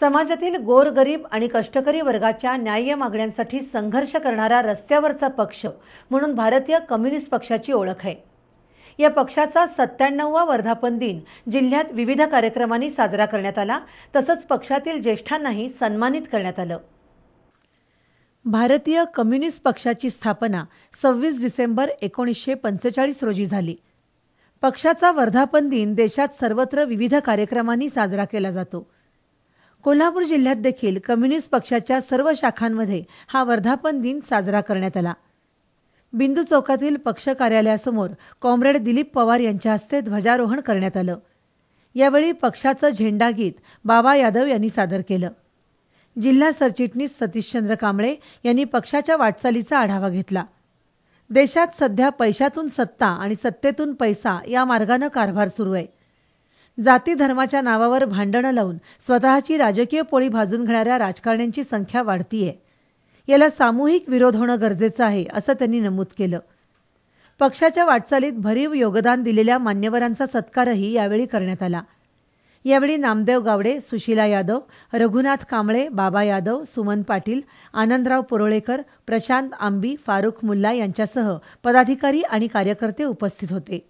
समाजातील गोरगरीब आणि कष्टकरी वर्गाच्या न्याय्य मागण्यांसाठी संघर्ष करणारा रस्त्यावरचा पक्ष म्हणून भारतीय कम्युनिस्ट पक्षाची ओळख आहे या पक्षाचा सत्त्याण्णववा वर्धापन दिन जिल्ह्यात विविध कार्यक्रमांनी साजरा करण्यात आला तसंच पक्षातील ज्येष्ठांनाही सन्मानित करण्यात आलं भारतीय कम्युनिस्ट पक्षाची स्थापना सव्वीस डिसेंबर एकोणीसशे पंचेचाळीस रोजी झाली पक्षाचा वर्धापन दिन देशात सर्वत्र विविध कार्यक्रमांनी साजरा केला जातो कोल्हापूर जिल्ह्यात देखील कम्युनिस्ट पक्षाच्या सर्व शाखांमध्ये हा वर्धापन दिन साजरा करण्यात आला बिंदू चौकातील पक्ष कार्यालयासमोर कॉम्रेड दिलीप पवार यांच्या हस्ते ध्वजारोहण करण्यात आलं यावेळी पक्षाचं झेंडा गीत बाबा यादव यांनी सादर केलं जिल्हा सरचिटणीस सतीशचंद्र कांबळे यांनी पक्षाच्या वाटचालीचा आढावा घेतला देशात सध्या पैशातून सत्ता आणि सत्तेतून पैसा या मार्गानं कारभार सुरू आहे जाती धर्माच्या नावावर भांडणं लावून स्वतःची राजकीय पोळी भाजून घेणाऱ्या राजकारण्यांची संख्या वाढतीये याला सामूहिक विरोध होणं गरजेचं आहे असं त्यांनी नमूद केलं पक्षाच्या वाटचालीत भरीव योगदान दिलेल्या मान्यवरांचा सत्कारही यावेळी करण्यात आला यावेळी नामदेव गावडे सुशीला यादव रघुनाथ कांबळे बाबा यादव सुमन पाटील आनंदराव पुरोळेकर प्रशांत आंबी फारुख मुल्ला यांच्यासह पदाधिकारी आणि कार्यकर्ते उपस्थित होते